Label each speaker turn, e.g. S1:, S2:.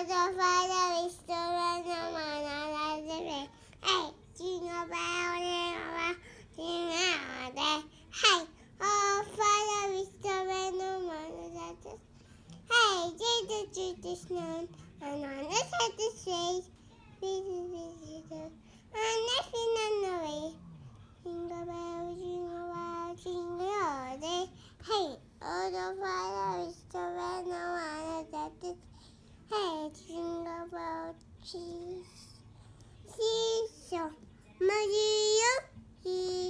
S1: Father, Father, is the one of my life. Hey, jingle bell, jingle bell, jingle all bell. Hey, oh, Father, is the one of my life. Hey, Jesus, Jesus, known, and on the side the street, Jesus, Jesus, and nothing on the way. Jingle bell, jingle bell, jingle all day. Hey, oh, the Father. 七七小蚂蚁游去。